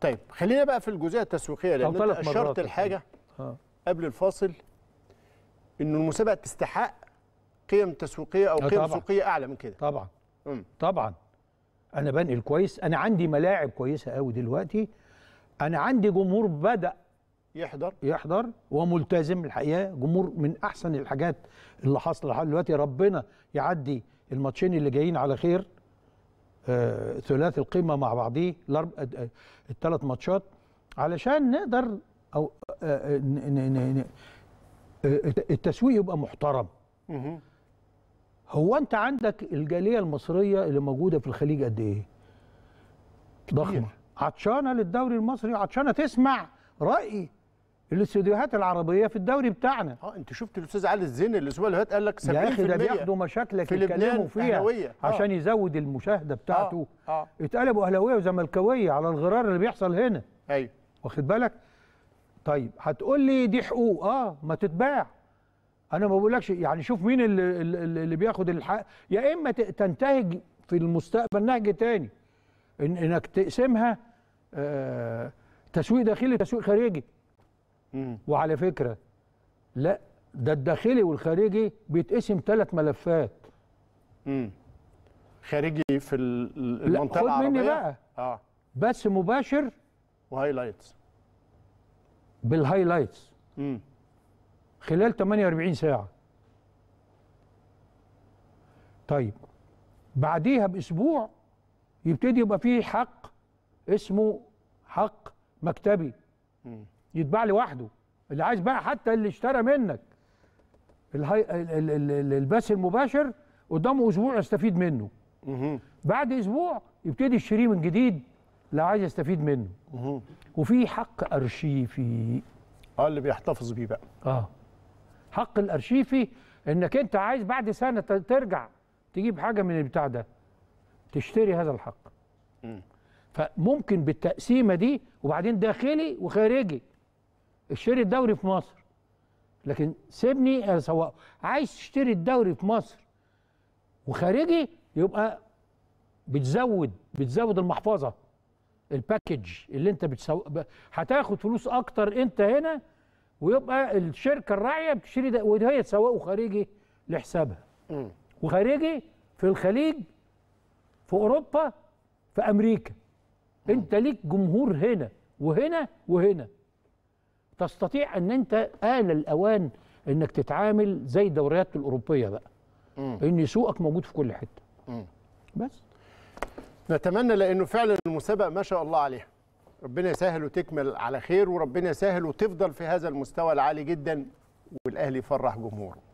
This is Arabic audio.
طيب خلينا بقى في الجزئيه التسويقيه لان اشرت الحاجه ها. آه. قبل الفاصل انه المسابقه تستحق قيم تسويقيه او آه، قيم سوقيه اعلى من كده طبعا مم. طبعا انا بنقل كويس انا عندي ملاعب كويسه قوي دلوقتي انا عندي جمهور بدا يحضر يحضر وملتزم الحقيقه جمهور من احسن الحاجات اللي حاصله لحد دلوقتي ربنا يعدي الماتشين اللي جايين على خير آه، ثلاثي القمه مع بعضيه آه، آه، الثلاث ماتشات علشان نقدر او التسويق يبقى محترم هو انت عندك الجاليه المصريه اللي موجوده في الخليج قد ايه ضخمه عطشانه للدوري المصري عطشانه تسمع راي الاستديوهات العربيه في الدوري بتاعنا اه انت شفت الاستاذ علي الزين الاسبوع اللي فات قال لك 70% يا اخي ده بياخدوا مشاكلك يتكلموا فيها أهلوية. آه. عشان يزود المشاهده بتاعته آه. آه. اتقلبوا اهلاويه وزملكاويه على الغرار اللي بيحصل هنا ايوه واخد بالك طيب هتقول لي دي حقوق اه ما تتباع انا ما بقولكش يعني شوف مين اللي, اللي بياخد الحق يا اما تنتهج في المستقبل نهج تاني إن انك تقسمها آه تسويق داخلي تسويق خارجي وعلى فكره لا ده الداخلي والخارجي بيتقسم ثلاث ملفات امم خارجي في المنطقه العربيه مني بقى اه بس مباشر وهايلايتس بالهايلايتس امم خلال 48 ساعه طيب بعديها باسبوع يبتدي يبقى فيه حق اسمه حق مكتبي امم يتباع لوحده اللي عايز بقى حتى اللي اشترى منك الهي... ال... ال... البث المباشر قدامه اسبوع يستفيد منه بعد اسبوع يبتدي يشتريه من جديد لو عايز يستفيد منه وفي حق ارشيفي اه اللي بيحتفظ بيه بقى اه حق الارشيفي انك انت عايز بعد سنه ترجع تجيب حاجه من البتاع ده تشتري هذا الحق مم. فممكن بالتقسيمه دي وبعدين داخلي وخارجي اشتري الدوري في مصر لكن سيبني اسوقه عايز تشتري الدوري في مصر وخارجي يبقى بتزود بتزود المحفظه الباكج اللي انت بتسوق هتاخد فلوس اكتر انت هنا ويبقى الشركه الراعيه بتشتري وهي تسوقه خارجي لحسابها وخارجي في الخليج في اوروبا في امريكا انت ليك جمهور هنا وهنا وهنا تستطيع ان انت آل الاوان انك تتعامل زي الدوريات الاوروبيه بقى م. ان سوقك موجود في كل حته م. بس نتمنى لانه فعلا المسابقه ما شاء الله عليها ربنا يسهل وتكمل على خير وربنا يسهل وتفضل في هذا المستوى العالي جدا والاهلي يفرح جمهوره